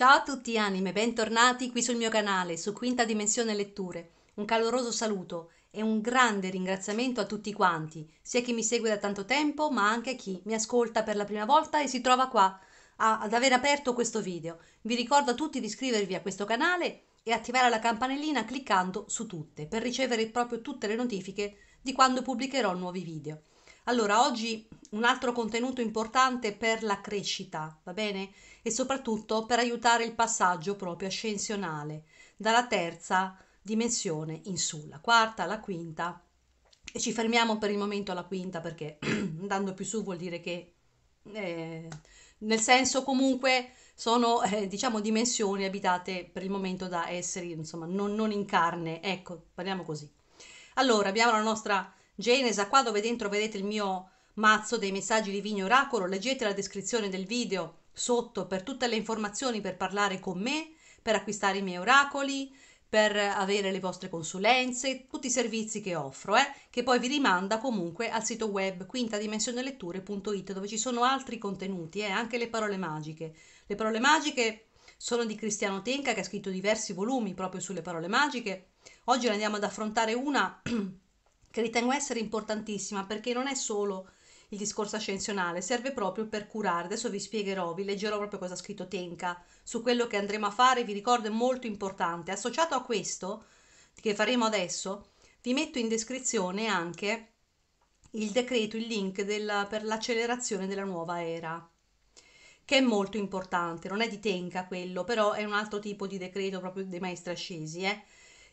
Ciao a tutti anime, bentornati qui sul mio canale, su Quinta Dimensione Letture. Un caloroso saluto e un grande ringraziamento a tutti quanti, sia chi mi segue da tanto tempo, ma anche chi mi ascolta per la prima volta e si trova qua a, ad aver aperto questo video. Vi ricordo a tutti di iscrivervi a questo canale e attivare la campanellina cliccando su tutte, per ricevere proprio tutte le notifiche di quando pubblicherò nuovi video. Allora, oggi un altro contenuto importante per la crescita, va bene? E soprattutto per aiutare il passaggio proprio ascensionale dalla terza dimensione in su, la quarta, la quinta. E ci fermiamo per il momento alla quinta perché andando più su vuol dire che, eh, nel senso comunque, sono eh, diciamo dimensioni abitate per il momento da esseri, insomma, non, non in carne. Ecco, parliamo così. Allora, abbiamo la nostra Genesa, qua dove dentro vedete il mio mazzo dei messaggi di Vigno Oracolo, leggete la descrizione del video sotto per tutte le informazioni per parlare con me, per acquistare i miei oracoli, per avere le vostre consulenze, tutti i servizi che offro, eh, che poi vi rimanda comunque al sito web quintadimensioneletture.it dove ci sono altri contenuti, eh, anche le parole magiche. Le parole magiche sono di Cristiano Tenca che ha scritto diversi volumi proprio sulle parole magiche. Oggi ne andiamo ad affrontare una che ritengo essere importantissima perché non è solo il discorso ascensionale, serve proprio per curare. Adesso vi spiegherò, vi leggerò proprio cosa ha scritto Tenka su quello che andremo a fare, vi ricordo è molto importante. Associato a questo che faremo adesso, vi metto in descrizione anche il decreto, il link della, per l'accelerazione della nuova era che è molto importante, non è di Tenka quello, però è un altro tipo di decreto proprio dei maestri ascesi, eh?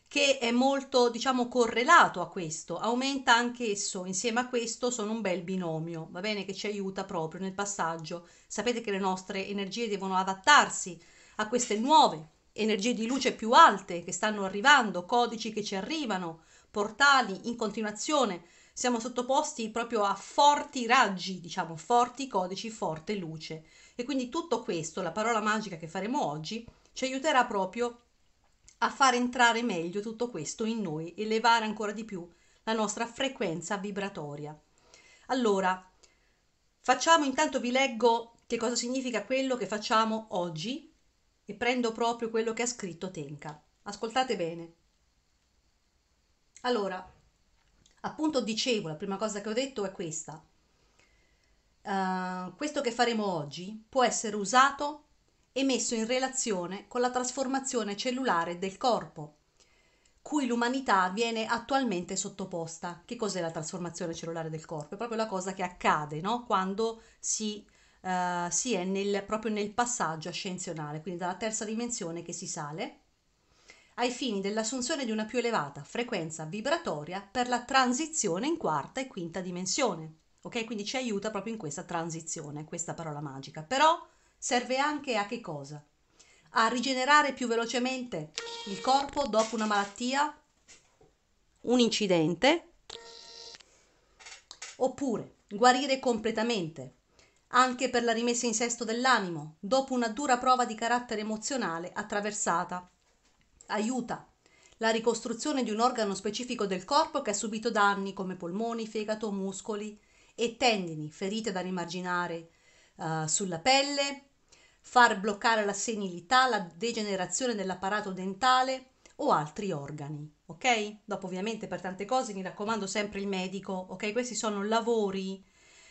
che è molto diciamo correlato a questo, aumenta anch'esso, insieme a questo sono un bel binomio, va bene che ci aiuta proprio nel passaggio. Sapete che le nostre energie devono adattarsi a queste nuove energie di luce più alte che stanno arrivando, codici che ci arrivano, portali in continuazione. Siamo sottoposti proprio a forti raggi, diciamo forti codici, forte luce. E quindi tutto questo, la parola magica che faremo oggi, ci aiuterà proprio a a far entrare meglio tutto questo in noi, elevare ancora di più la nostra frequenza vibratoria. Allora, facciamo intanto vi leggo che cosa significa quello che facciamo oggi e prendo proprio quello che ha scritto Tenka. Ascoltate bene. Allora, appunto dicevo, la prima cosa che ho detto è questa. Uh, questo che faremo oggi può essere usato e messo in relazione con la trasformazione cellulare del corpo, cui l'umanità viene attualmente sottoposta. Che cos'è la trasformazione cellulare del corpo? È proprio la cosa che accade no? quando si, uh, si è nel, proprio nel passaggio ascensionale, quindi dalla terza dimensione che si sale, ai fini dell'assunzione di una più elevata frequenza vibratoria per la transizione in quarta e quinta dimensione. Ok, quindi ci aiuta proprio in questa transizione, questa parola magica. Però serve anche a che cosa? A rigenerare più velocemente il corpo dopo una malattia, un incidente, oppure guarire completamente, anche per la rimessa in sesto dell'animo, dopo una dura prova di carattere emozionale attraversata. Aiuta la ricostruzione di un organo specifico del corpo che ha subito danni come polmoni, fegato, muscoli e tendini, ferite da rimarginare uh, sulla pelle, far bloccare la senilità, la degenerazione dell'apparato dentale o altri organi, ok? Dopo ovviamente per tante cose mi raccomando sempre il medico, ok? Questi sono lavori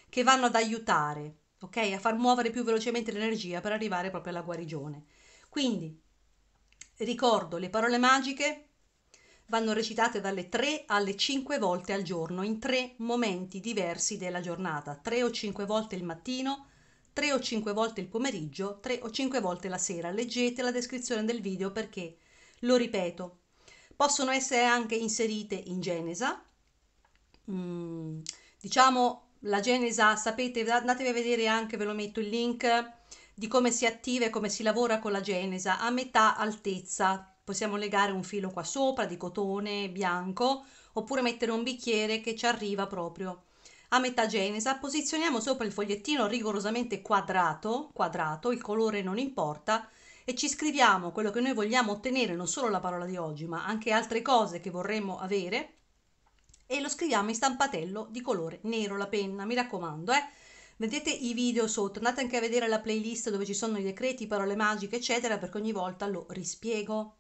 che vanno ad aiutare, ok? A far muovere più velocemente l'energia per arrivare proprio alla guarigione. Quindi ricordo le parole magiche vanno recitate dalle 3 alle 5 volte al giorno in tre momenti diversi della giornata, 3 o 5 volte il mattino, 3 o 5 volte il pomeriggio, 3 o 5 volte la sera. Leggete la descrizione del video perché, lo ripeto, possono essere anche inserite in Genesa. Mm, diciamo la Genesa, sapete, andatevi a vedere anche, ve lo metto il link di come si attiva e come si lavora con la Genesa a metà altezza. Possiamo legare un filo qua sopra di cotone bianco oppure mettere un bicchiere che ci arriva proprio a metà genesa, posizioniamo sopra il fogliettino rigorosamente quadrato, quadrato, il colore non importa, e ci scriviamo quello che noi vogliamo ottenere, non solo la parola di oggi, ma anche altre cose che vorremmo avere, e lo scriviamo in stampatello di colore nero la penna, mi raccomando, eh? Vedete i video sotto, andate anche a vedere la playlist dove ci sono i decreti, parole magiche, eccetera, perché ogni volta lo rispiego.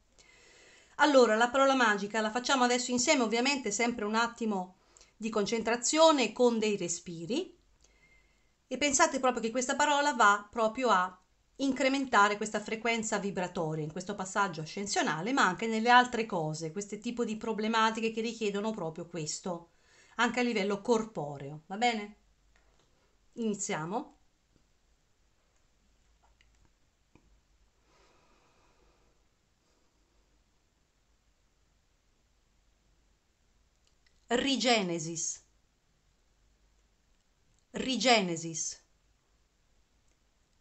Allora, la parola magica la facciamo adesso insieme, ovviamente sempre un attimo di concentrazione con dei respiri e pensate proprio che questa parola va proprio a incrementare questa frequenza vibratoria in questo passaggio ascensionale, ma anche nelle altre cose, questo tipo di problematiche che richiedono proprio questo, anche a livello corporeo, va bene? Iniziamo. Rigenesis. Rigenesis.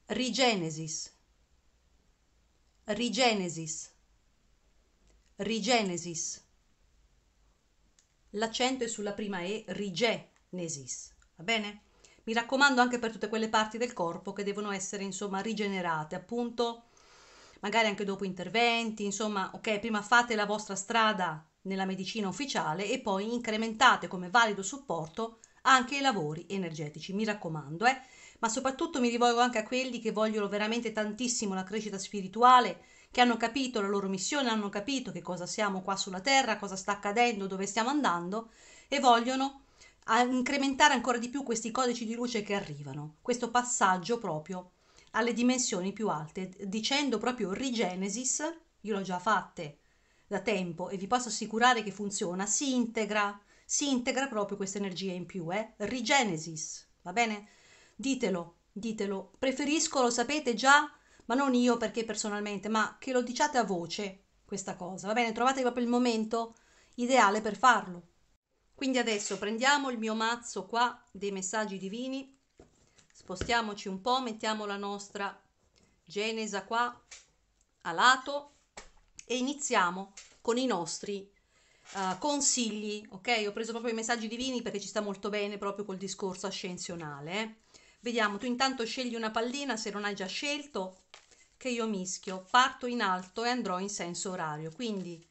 Rigenesis. Rigenesis. Rigenesis. L'accento è sulla prima E, rigenesis. Va bene? Mi raccomando anche per tutte quelle parti del corpo che devono essere, insomma, rigenerate, appunto, magari anche dopo interventi, insomma, ok, prima fate la vostra strada nella medicina ufficiale e poi incrementate come valido supporto anche i lavori energetici. Mi raccomando, eh? ma soprattutto mi rivolgo anche a quelli che vogliono veramente tantissimo la crescita spirituale, che hanno capito la loro missione, hanno capito che cosa siamo qua sulla Terra, cosa sta accadendo, dove stiamo andando e vogliono incrementare ancora di più questi codici di luce che arrivano, questo passaggio proprio alle dimensioni più alte, dicendo proprio rigenesis, io l'ho già fatte da tempo e vi posso assicurare che funziona, si integra, si integra proprio questa energia in più, eh? Rigenesis, va bene? Ditelo, ditelo. Preferisco, lo sapete già, ma non io perché personalmente, ma che lo diciate a voce questa cosa, va bene? Trovate proprio il momento ideale per farlo. Quindi adesso prendiamo il mio mazzo qua dei messaggi divini, spostiamoci un po', mettiamo la nostra genesa qua a lato e iniziamo con i nostri uh, consigli, ok? Ho preso proprio i messaggi divini perché ci sta molto bene proprio col discorso ascensionale. Eh? Vediamo, tu intanto scegli una pallina se non hai già scelto, che io mischio, parto in alto e andrò in senso orario. Quindi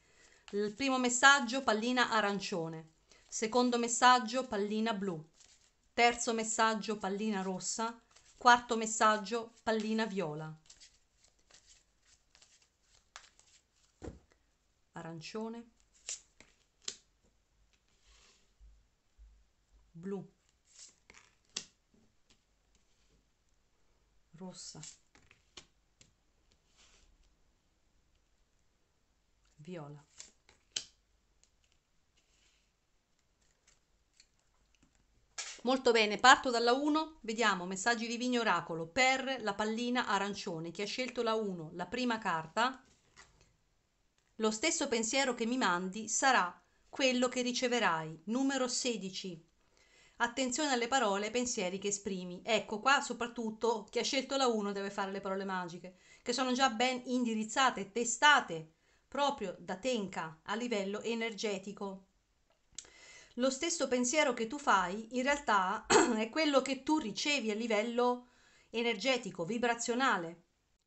il primo messaggio pallina arancione, secondo messaggio pallina blu, terzo messaggio pallina rossa, quarto messaggio pallina viola. arancione, blu, rossa, viola. Molto bene, parto dalla 1, vediamo messaggi di Vigno Oracolo per la pallina arancione. Chi ha scelto la 1, la prima carta, lo stesso pensiero che mi mandi sarà quello che riceverai numero 16 attenzione alle parole e ai pensieri che esprimi ecco qua soprattutto chi ha scelto la 1 deve fare le parole magiche che sono già ben indirizzate testate proprio da Tenka a livello energetico lo stesso pensiero che tu fai in realtà è quello che tu ricevi a livello energetico, vibrazionale.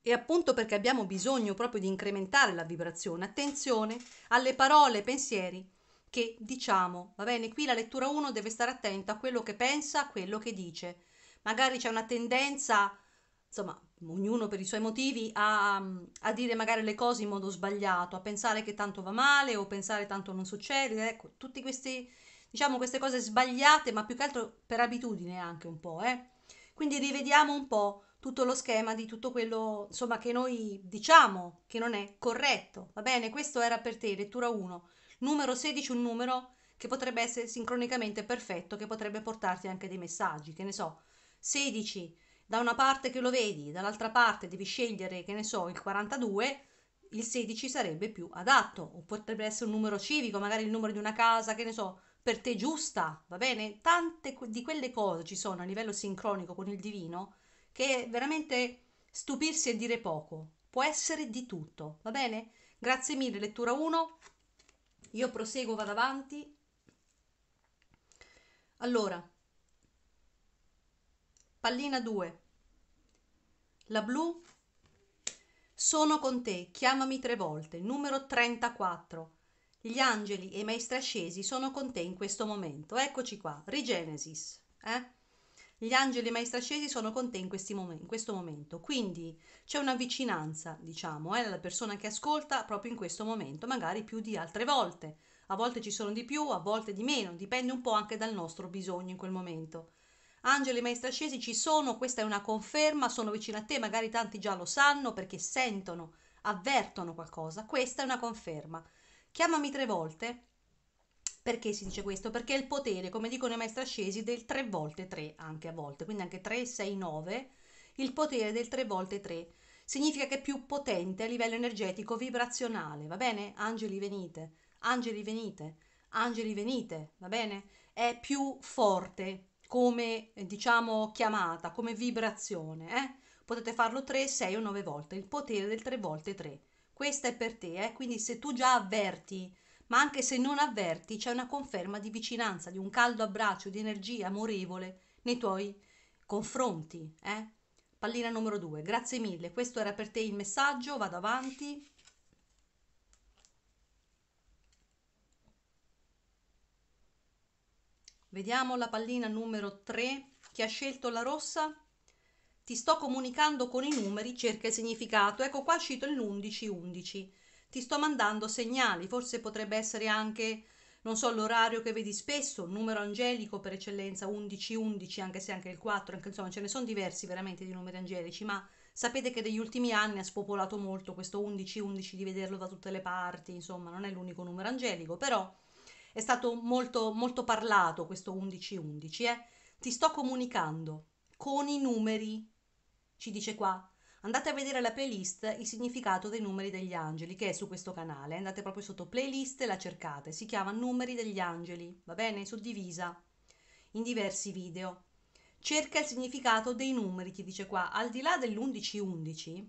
E appunto perché abbiamo bisogno proprio di incrementare la vibrazione, attenzione alle parole, pensieri che diciamo, va bene? Qui la lettura 1 deve stare attenta a quello che pensa, a quello che dice. Magari c'è una tendenza, insomma, ognuno per i suoi motivi, a, a, dire magari le cose in modo sbagliato, a pensare che tanto va male o pensare tanto non succede. Ecco, tutte queste, diciamo, queste cose sbagliate, ma più che altro per abitudine anche un po', eh? Quindi rivediamo un po' tutto lo schema di tutto quello insomma che noi diciamo che non è corretto. Va bene, questo era per te, lettura 1. Numero 16, un numero che potrebbe essere sincronicamente perfetto, che potrebbe portarti anche dei messaggi, che ne so. 16, da una parte che lo vedi, dall'altra parte devi scegliere, che ne so, il 42, il 16 sarebbe più adatto, o potrebbe essere un numero civico, magari il numero di una casa, che ne so, per te giusta, va bene? Tante di quelle cose ci sono a livello sincronico con il divino che è veramente stupirsi e dire poco. Può essere di tutto, va bene? Grazie mille, lettura 1. Io proseguo, vado avanti. Allora, pallina 2. La blu. Sono con te, chiamami tre volte, numero 34. Gli angeli e i maestri ascesi sono con te in questo momento. Eccoci qua, Rigenesis. Eh? Gli angeli maestri ascesi sono con te in, mom- in questo momento. Quindi c'è una vicinanza, diciamo, eh, alla persona che ascolta proprio in questo momento, magari più di altre volte. A volte ci sono di più, a volte di meno, dipende un po' anche dal nostro bisogno in quel momento. Angeli maestri ascesi ci sono, questa è una conferma, sono vicino a te, magari tanti già lo sanno perché sentono, avvertono qualcosa, questa è una conferma. Chiamami tre volte perché si dice questo? Perché il potere, come dicono i maestri ascesi, del 3 volte 3 anche a volte, quindi anche 3, 6, 9, il potere del 3 volte 3 significa che è più potente a livello energetico vibrazionale, va bene? Angeli venite, angeli venite, angeli venite, va bene? È più forte come diciamo chiamata, come vibrazione, eh? Potete farlo 3, 6 o 9 volte, il potere del 3 volte 3. Questa è per te, eh? Quindi se tu già avverti ma anche se non avverti c'è una conferma di vicinanza, di un caldo abbraccio, di energia amorevole nei tuoi confronti. Eh? Pallina numero due, grazie mille, questo era per te il messaggio, vado avanti. Vediamo la pallina numero 3. Chi ha scelto la rossa? Ti sto comunicando con i numeri, cerca il significato. Ecco qua è uscito l'11-11 ti sto mandando segnali, forse potrebbe essere anche, non so, l'orario che vedi spesso, numero angelico per eccellenza 1111, anche se anche il 4, anche, insomma ce ne sono diversi veramente di numeri angelici, ma sapete che negli ultimi anni ha spopolato molto questo 1111 di vederlo da tutte le parti, insomma non è l'unico numero angelico, però è stato molto, molto parlato questo 1111, eh? ti sto comunicando con i numeri, ci dice qua andate a vedere la playlist Il significato dei numeri degli angeli, che è su questo canale. Andate proprio sotto playlist e la cercate. Si chiama Numeri degli angeli, va bene? Suddivisa in diversi video. Cerca il significato dei numeri, ti dice qua. Al di là dell'11-11,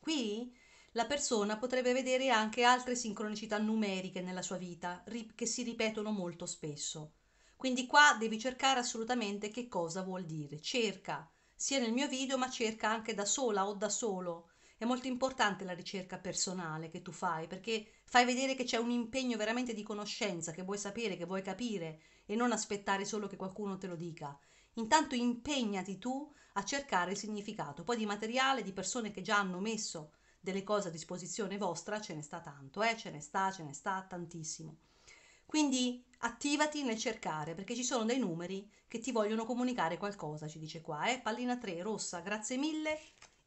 qui la persona potrebbe vedere anche altre sincronicità numeriche nella sua vita, che si ripetono molto spesso. Quindi qua devi cercare assolutamente che cosa vuol dire. Cerca sia nel mio video ma cerca anche da sola o da solo. È molto importante la ricerca personale che tu fai perché fai vedere che c'è un impegno veramente di conoscenza, che vuoi sapere, che vuoi capire e non aspettare solo che qualcuno te lo dica. Intanto impegnati tu a cercare il significato, poi di materiale, di persone che già hanno messo delle cose a disposizione vostra, ce ne sta tanto, eh? ce ne sta, ce ne sta tantissimo. Quindi attivati nel cercare perché ci sono dei numeri che ti vogliono comunicare qualcosa, ci dice qua, eh? pallina 3 rossa, grazie mille,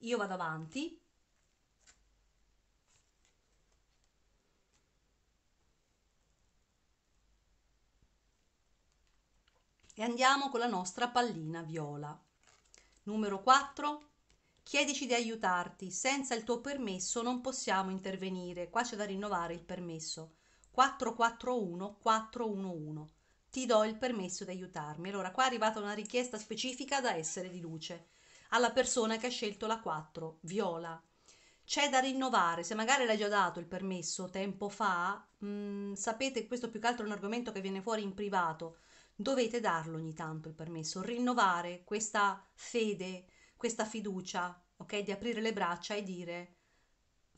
io vado avanti. E andiamo con la nostra pallina viola. Numero 4. Chiedici di aiutarti, senza il tuo permesso non possiamo intervenire, qua c'è da rinnovare il permesso. 441 411. Ti do il permesso di aiutarmi. Allora, qua è arrivata una richiesta specifica da essere di luce alla persona che ha scelto la 4, viola. C'è da rinnovare, se magari l'hai già dato il permesso tempo fa, mh, mm, sapete questo più che altro è un argomento che viene fuori in privato, dovete darlo ogni tanto il permesso, rinnovare questa fede, questa fiducia, ok? Di aprire le braccia e dire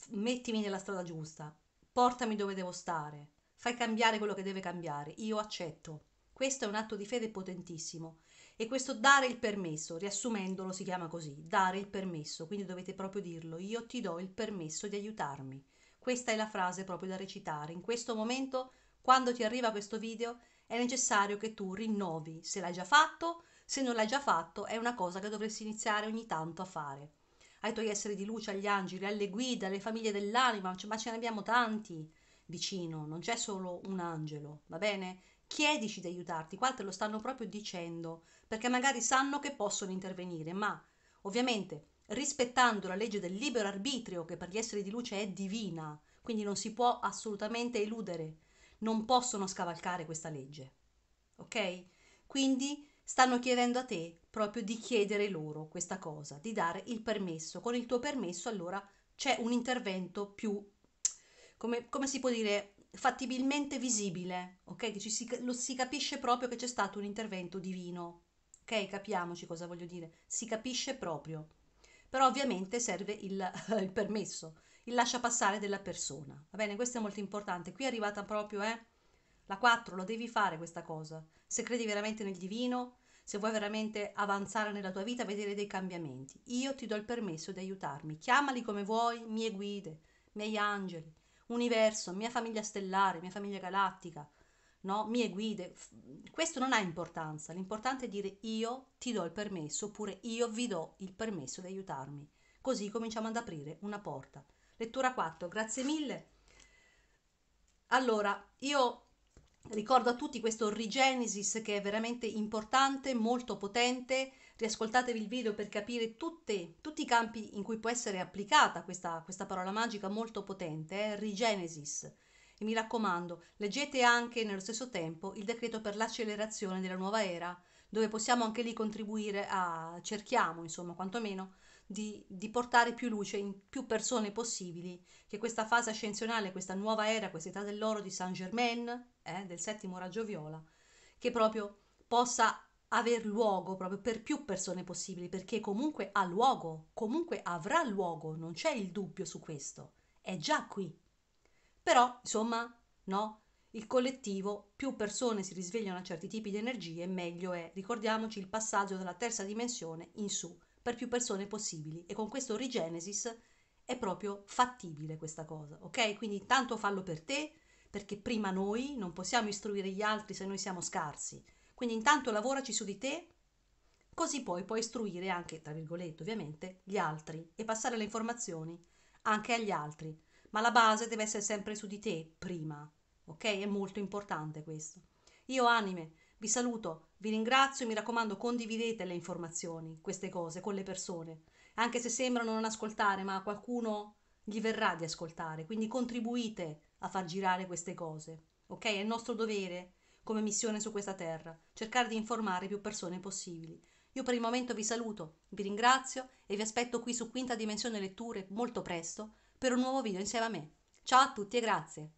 mettimi nella strada giusta, portami dove devo stare, fai cambiare quello che deve cambiare, io accetto. Questo è un atto di fede potentissimo e questo dare il permesso, riassumendolo si chiama così, dare il permesso, quindi dovete proprio dirlo, io ti do il permesso di aiutarmi. Questa è la frase proprio da recitare. In questo momento, quando ti arriva questo video, è necessario che tu rinnovi, se l'hai già fatto, se non l'hai già fatto, è una cosa che dovresti iniziare ogni tanto a fare ai tuoi esseri di luce, agli angeli, alle guide, alle famiglie dell'anima, cioè, ma ce ne abbiamo tanti vicino, non c'è solo un angelo, va bene? Chiedici di aiutarti, qua te lo stanno proprio dicendo, perché magari sanno che possono intervenire, ma ovviamente rispettando la legge del libero arbitrio che per gli esseri di luce è divina, quindi non si può assolutamente eludere, non possono scavalcare questa legge. Ok? Quindi stanno chiedendo a te proprio di chiedere loro questa cosa, di dare il permesso. Con il tuo permesso allora c'è un intervento più, come, come si può dire, fattibilmente visibile, ok? Che ci si, lo, si capisce proprio che c'è stato un intervento divino, ok? Capiamoci cosa voglio dire, si capisce proprio. Però ovviamente serve il, il permesso, il lascia passare della persona, va bene? Questo è molto importante. Qui è arrivata proprio, eh? La 4, lo devi fare questa cosa. Se credi veramente nel divino, se vuoi veramente avanzare nella tua vita, vedere dei cambiamenti, io ti do il permesso di aiutarmi. Chiamali come vuoi, mie guide, miei angeli, universo, mia famiglia stellare, mia famiglia galattica, no? mie guide. Questo non ha importanza. L'importante è dire io ti do il permesso oppure io vi do il permesso di aiutarmi. Così cominciamo ad aprire una porta. Lettura 4, grazie mille. Allora, io Ricordo a tutti questo Regenesis che è veramente importante, molto potente. Riascoltatevi il video per capire tutte, tutti i campi in cui può essere applicata questa, questa parola magica molto potente, eh? Regenesis. E mi raccomando, leggete anche nello stesso tempo il decreto per l'accelerazione della nuova era, dove possiamo anche lì contribuire a, cerchiamo insomma quantomeno, di, di, portare più luce in più persone possibili, che questa fase ascensionale, questa nuova era, questa età dell'oro di Saint Germain, eh, del settimo raggio viola, che proprio possa aver luogo proprio per più persone possibili, perché comunque ha luogo, comunque avrà luogo, non c'è il dubbio su questo, è già qui. Però, insomma, no? Il collettivo, più persone si risvegliano a certi tipi di energie, meglio è. Ricordiamoci il passaggio dalla terza dimensione in su, per più persone possibili. E con questo Rigenesis è proprio fattibile questa cosa, ok? Quindi tanto fallo per te, perché prima noi non possiamo istruire gli altri se noi siamo scarsi. Quindi intanto lavoraci su di te, così poi puoi istruire anche, tra virgolette ovviamente, gli altri e passare le informazioni anche agli altri. Ma la base deve essere sempre su di te prima, ok? È molto importante questo. Io anime, vi saluto, vi ringrazio e mi raccomando condividete le informazioni, queste cose, con le persone. Anche se sembrano non ascoltare, ma a qualcuno gli verrà di ascoltare. Quindi contribuite a far girare queste cose. Ok? È il nostro dovere come missione su questa terra, cercare di informare più persone possibili. Io per il momento vi saluto, vi ringrazio e vi aspetto qui su Quinta Dimensione Letture molto presto per un nuovo video insieme a me. Ciao a tutti e grazie!